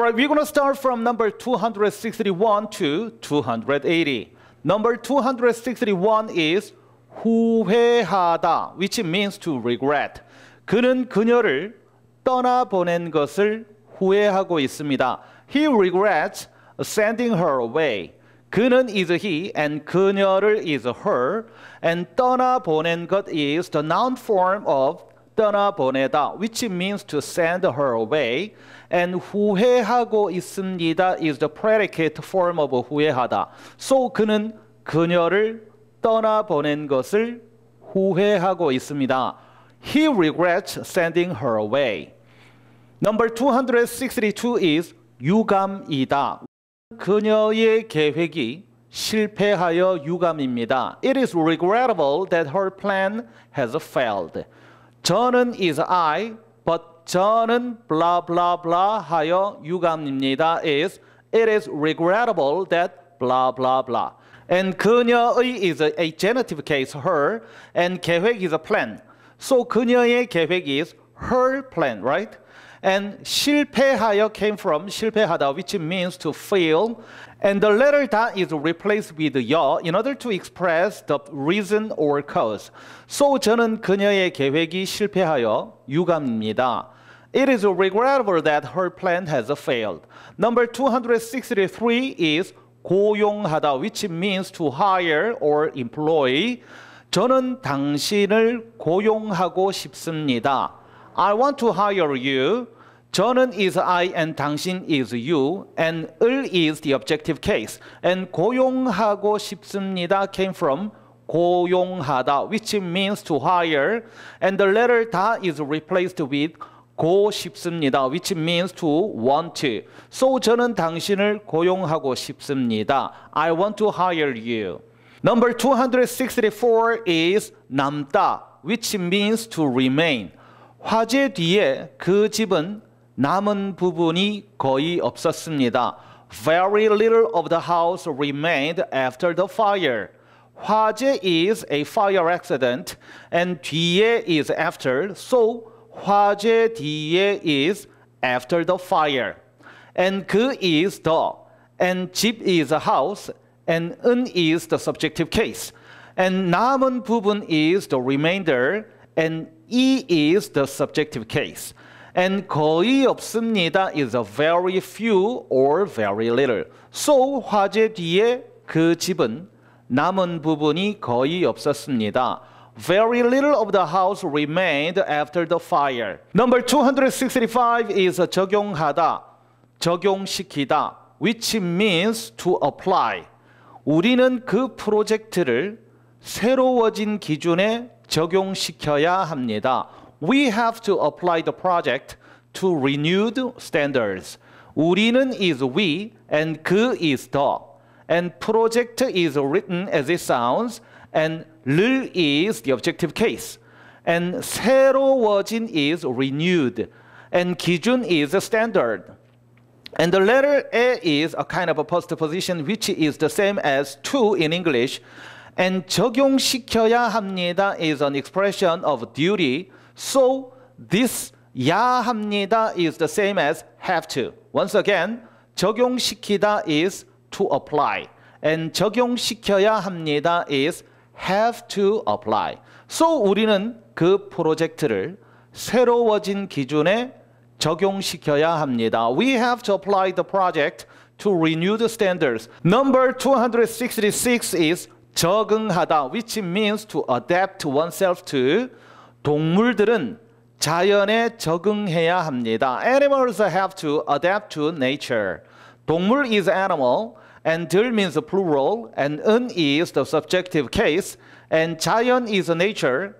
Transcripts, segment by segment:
All right, we're going to start from number 261 to 280. Number 261 is 후회하다, which means to regret. 그는 그녀를 떠나보낸 것을 후회하고 있습니다. He regrets sending her away. 그는 is he and 그녀를 is her and 떠나보낸 것 is the noun form of 떠나보내다 which means to send her away and 후회하고 있습니다 is the predicate form of 후회하다. So 그는 그녀를 떠나보낸 것을 후회하고 있습니다. He regrets sending her away. Number 262 is 유감이다. 그녀의 계획이 실패하여 유감입니다. It is regrettable that her plan has failed. 저는 is I, but 저는 blah blah blah 하여 유감입니다. is it is regrettable that blah blah blah and 그녀의 is a genitive case her and 계획 is a plan. So 그녀의 계획 is her plan, right? and 실패하여 came from 실패하다 which means to fail and the letter that is replaced with 여 in order to express the reason or cause so 저는 그녀의 계획이 실패하여 유감입니다 It is regrettable that her plan has failed. Number 263 is 고용하다, which means to hire or employ. 저는 당신을 고용하고 싶습니다. I want to hire you. 저는 is I and 당신 is you and 을 is the objective case. And 고용하고 싶습니다 came from 고용하다 which means to hire and the letter 다 is replaced with 고 싶습니다. Which means to want. So 저는 당신을 고용하고 싶습니다. I want to hire you. Number 264 is 남다. Which means to remain. 화재 뒤에 그 집은 남은 부분이 거의 없었습니다. Very little of the house remained after the fire. 화재 is a fire accident and 뒤에 is after. So 화재 뒤에 is after the fire. And 그 is the. And 집 is a house. And 은 is the subjective case. And 남은 부분 is the remainder. And 이 is the subjective case. And 거의 없습니다 is a very few or very little. So 화재 뒤에 그 집은 남은 부분이 거의 없었습니다. Very little of the house remained after the fire. Number 265 is 적용하다, 적용시키다, which means to apply. 우리는 그 프로젝트를 새로워진 기준에 적용시켜야 합니다. We have to apply the project to renewed standards. 우리는 is we and 그 is the. And project is written as it sounds and 를 is the objective case. And 새로워진 is renewed. And 기준 is a standard. And the letter A is a kind of a postposition which is the same as to in English. And 적용시켜야 합니다 is an expression of duty. So this 야 합니다 is the same as have to. Once again, 적용시키다 is to apply. And 적용시켜야 합니다 is have to apply. So 우리는 그 프로젝트를 새로워진 기준에 적용시켜야 합니다. We have to apply the project to renew the standards. Number 266 is 적응하다, which means to adapt oneself to. 동물들은 자연에 적응해야 합니다. Animals have to adapt to nature. 동물 is animal. and 들 means plural, and 은 is the subjective case, and 자연 is a nature.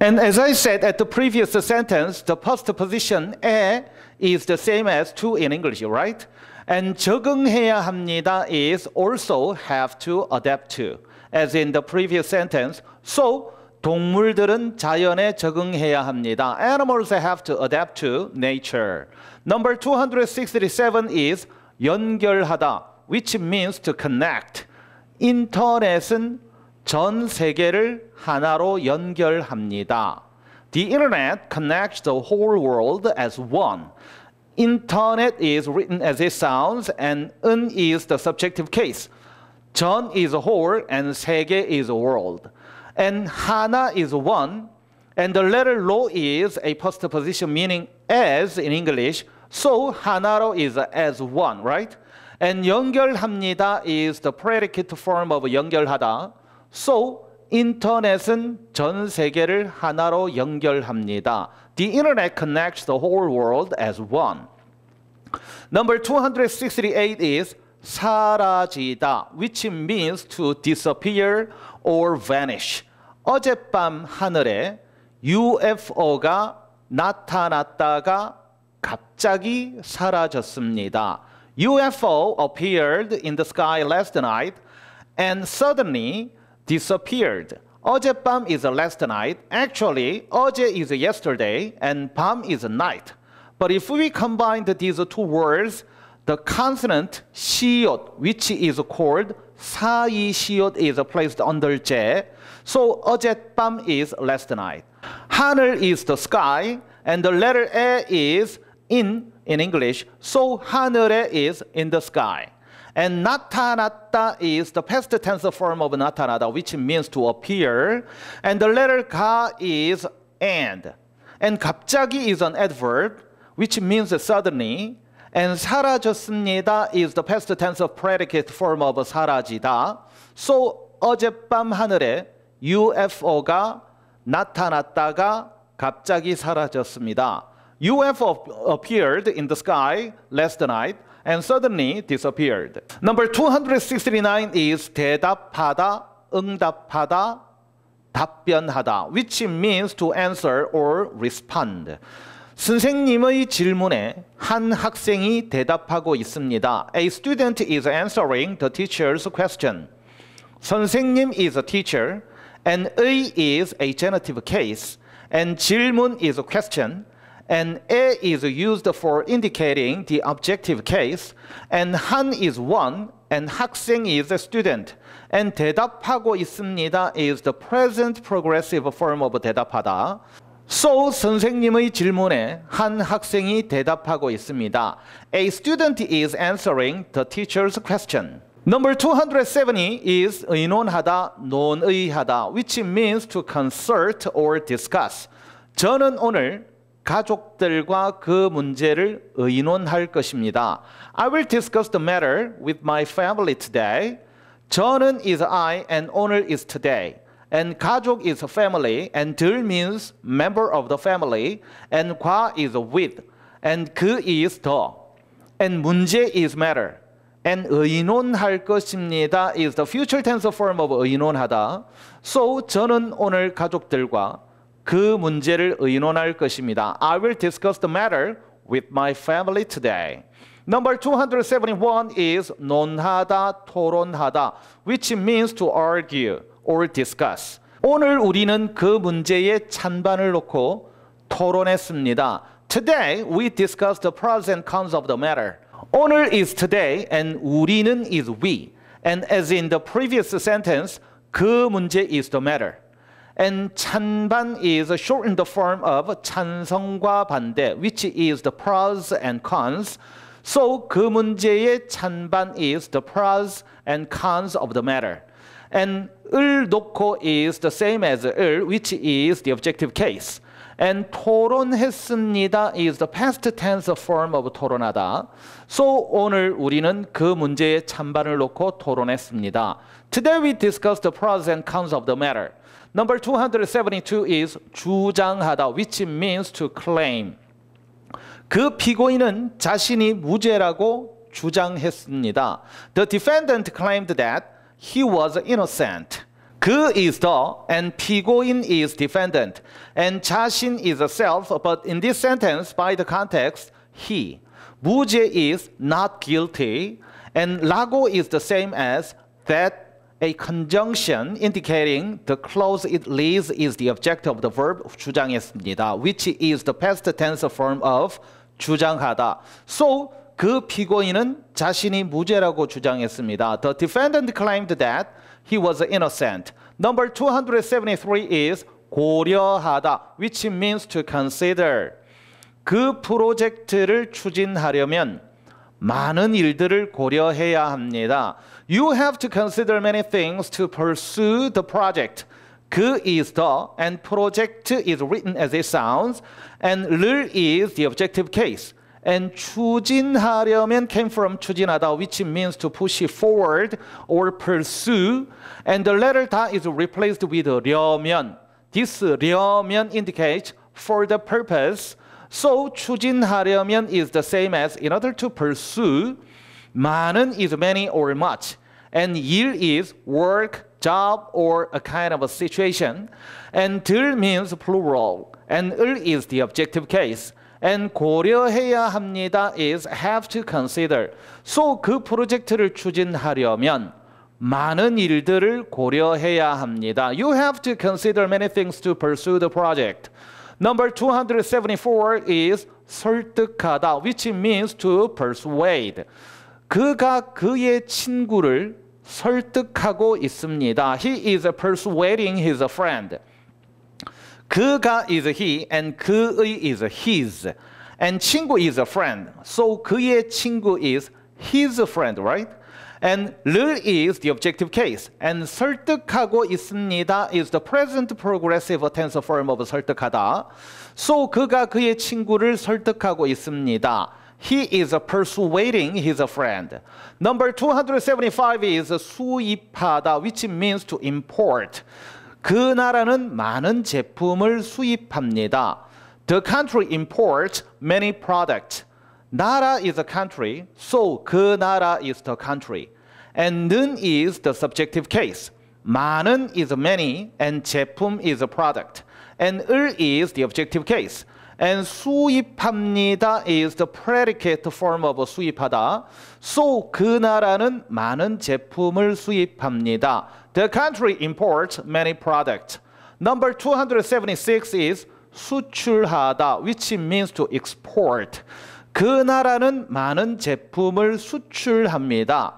And as I said at the previous sentence, the postposition 에 is the same as to in English, right? And 적응해야 합니다 is also have to adapt to, as in the previous sentence. So 동물들은 자연에 적응해야 합니다. Animals have to adapt to nature. Number 267 is 연결하다 which means to connect. 인터넷은 전 세계를 하나로 연결합니다. The internet connects the whole world as one. Internet is written as it sounds and 은 is the subjective case. 전 is whole and 세계 is world. And 하나 is one. And the letter lo is a postposition meaning as in English. So 하나로 is as one, right? And 연결합니다 is the predicate form of 연결하다. So 인터넷은 전 세계를 하나로 연결합니다. The internet connects the whole world as one. Number 268 is 사라지다, which means to disappear or vanish. 어젯밤 하늘에 UFO가 나타났다가 갑자기 사라졌습니다. UFO appeared in the sky last night and suddenly disappeared. 어젯밤 is last night. Actually, 어제 is yesterday and 밤 is night. But if we combine these two words, the consonant 시옷, which is called 사이 시옷, is placed under 제. So 어젯밤 is last night. 하늘 is the sky, and the letter A is in in English, so 하늘에 is in the sky. And 나타났다 is the past tense form of 나타나다, which means to appear. And the letter 가 is and. And 갑자기 is an adverb, which means suddenly. And 사라졌습니다 is the past tense of predicate form of 사라지다. So 어젯밤 하늘에 UFO가 나타났다가 갑자기 사라졌습니다. UFO appeared in the sky last night and suddenly disappeared. Number 269 is 대답하다, 응답하다, 답변하다, which means to answer or respond. 선생님의 질문에 한 학생이 대답하고 있습니다. A student is answering the teacher's question. 선생님 is a teacher, and 의 is a genitive case, and 질문 is a question, and A is used for indicating the objective case, and Han is one, and 학생 is a student, and 대답하고 있습니다 is the present progressive form of 대답하다. So 선생님의 질문에 한 학생이 대답하고 있습니다. A student is answering the teacher's question. Number 270 is 의논하다, 논의하다, which means to consult or discuss. 저는 오늘 가족들과 그 문제를 의논할 것입니다. I will discuss the matter with my family today. 저는 is I and 오늘 is today. And 가족 is family and 들 means member of the family and 과 is with and 그 is the and 문제 is matter and 의논할 것입니다 is the future tense form of 의논하다. So 저는 오늘 가족들과 그 문제를 의논할 것입니다. I will discuss the matter with my family today. Number 271 is 논하다, 토론하다, which means to argue or discuss. 오늘 우리는 그 문제에 찬반을 놓고 토론했습니다. Today we discuss the pros and cons of the matter. 오늘 is today and 우리는 is we. And as in the previous sentence, 그 문제 is the matter. And 찬반 is short in the form of 찬성과 반대, which is the pros and cons. So 그 문제의 찬반 is the pros and cons of the matter. And 을 놓고 is the same as 을, which is the objective case. And 토론했습니다 is the past tense form of 토론하다. So 오늘 우리는 그 문제의 찬반을 놓고 토론했습니다. Today we discussed the pros and cons of the matter. Number 272 is 주장하다, which means to claim. 그 피고인은 자신이 무죄라고 주장했습니다. The defendant claimed that he was innocent. 그 is the and 피고인 is defendant and 자신 is a self but in this sentence by the context he 무죄 is not guilty and 라고 is the same as that A conjunction indicating the close it leaves is the object of the verb 주장했습니다. Which is the past tense form of 주장하다. So 그 피고인은 자신이 무죄라고 주장했습니다. The defendant claimed that he was innocent. Number 273 is 고려하다, which means to consider. 그 프로젝트를 추진하려면 많은 일들을 고려해야 합니다. You have to consider many things to pursue the project. 그 is the and project is written as it sounds and 를 is the objective case. and 추진하려면 came from 추진하다 which means to push forward or pursue and the letter 다 is replaced with 려면 this 려면 indicates for the purpose so 추진하려면 is the same as in order to pursue 많은 is many or much and 일 is work, job or a kind of a situation and 들 means plural and 을 is the objective case and 고려해야 합니다 is have to consider. So 그 프로젝트를 추진하려면 많은 일들을 고려해야 합니다. You have to consider many things to pursue the project. Number 274 is 설득하다, which means to persuade. 그가 그의 친구를 설득하고 있습니다. He is persuading his friend. 그가 is he and 그의 is his. And 친구 is a friend. So 그의 친구 is his friend, right? And 를 is the objective case. And 설득하고 있습니다 is the present progressive tense form of 설득하다. So 그가 그의 친구를 설득하고 있습니다. He is persuading his friend. Number 275 is 수입하다, which means to import. 그 나라는 많은 제품을 수입합니다. The country imports many products. Nara is a country, so 그 나라 is the country. And 는 is the subjective case. 많은 is many, and 제품 is a product. And 을 er is the objective case. And 수입합니다 is the predicate form of 수입하다. So 그 나라는 많은 제품을 수입합니다. The country imports many products. Number 276 is 수출하다, which means to export. 그 나라는 많은 제품을 수출합니다.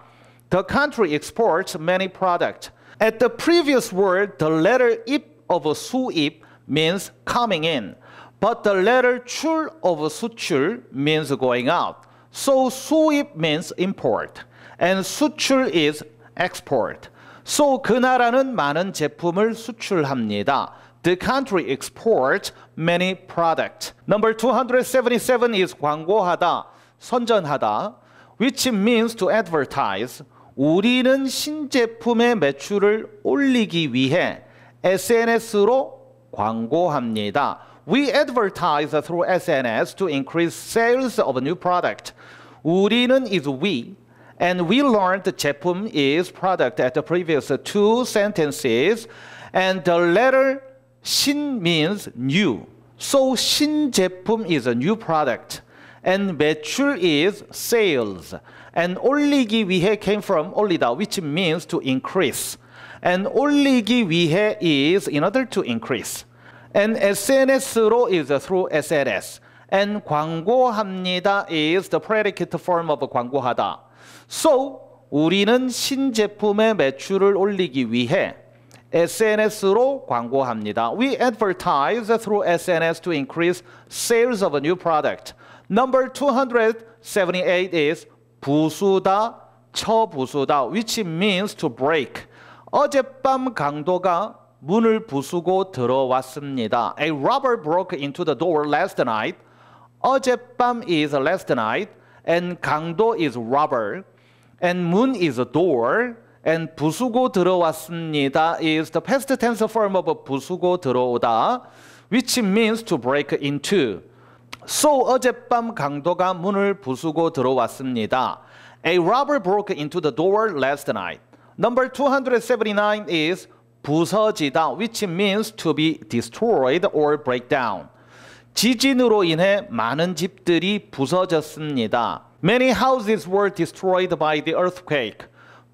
The country exports many products. At the previous word, the letter 입 of 수입 means coming in, but the letter 출 of 수출 means going out. So 수입 means import, and 수출 is export. So 그 나라는 많은 제품을 수출합니다 the country exports many products. Number 277 is 광고하다, 선전하다, which means to advertise. 우리는 신제품의 매출을 올리기 위해 SNS로 광고합니다. We advertise through SNS to increase sales of a new product. 우리는 is we, and we learned 제품 is product at the previous two sentences, and the latter Shin means new. So Shin 제품 is a new product. And 매출 is sales. And 올리기 위해 came from 올리다, which means to increase. And 올리기 위해 is in order to increase. And SNS로 is through SNS. And 광고합니다 is the predicate form of 광고하다. So 우리는 신제품의 매출을 올리기 위해 SNS로 광고합니다. We advertise through SNS to increase sales of a new product. Number 278 is 부수다, 처부수다, which means to break. 어젯밤 강도가 문을 부수고 들어왔습니다. A robber broke into the door last night. 어젯밤 is last night and 강도 is robber and moon is a door. and 부수고 들어왔습니다 is the past tense form of 부수고 들어오다 which means to break into so 어젯밤 강도가 문을 부수고 들어왔습니다 a robber broke into the door last night number 279 is 부서지다 which means to be destroyed or break down 지진으로 인해 많은 집들이 부서졌습니다 many houses were destroyed by the earthquake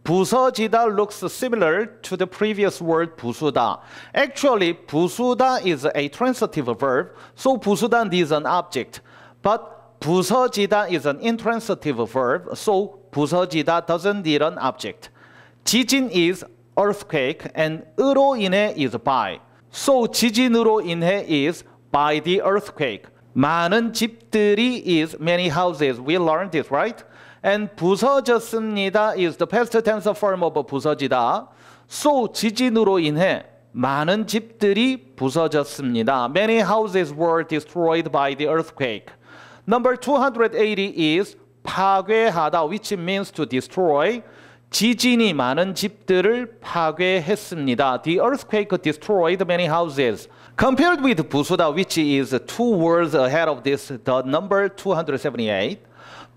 부서지다 looks similar to the previous word 부수다. Actually, 부수다 is a transitive verb, so 부수다 is an object. But 부서지다 is an intransitive verb, so 부서지다 doesn't need an object. 지진 is earthquake and 으로 인해 is by. So 지진으로 인해 is by the earthquake. 많은 집들이 is many houses. We learned this, right? and 부서졌습니다 is the past tense form of 부서지다. so 지진으로 인해 많은 집들이 부서졌습니다. Many houses were destroyed by the earthquake. Number 280 is 파괴하다 which means to destroy. 지진이 많은 집들을 파괴했습니다. The earthquake destroyed many houses. Compared with 부수다 which is two words ahead of this the number 278.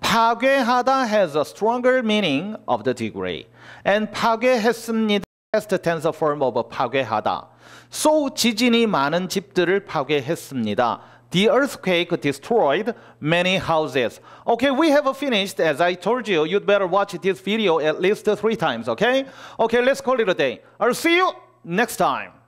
파괴하다 has a stronger meaning of the degree. And 파괴했습니다 has the tense form of 파괴하다. So 지진이 많은 집들을 파괴했습니다. The earthquake destroyed many houses. Okay, we have finished. As I told you, you'd better watch this video at least three times, okay? Okay, let's call it a day. I'll see you next time.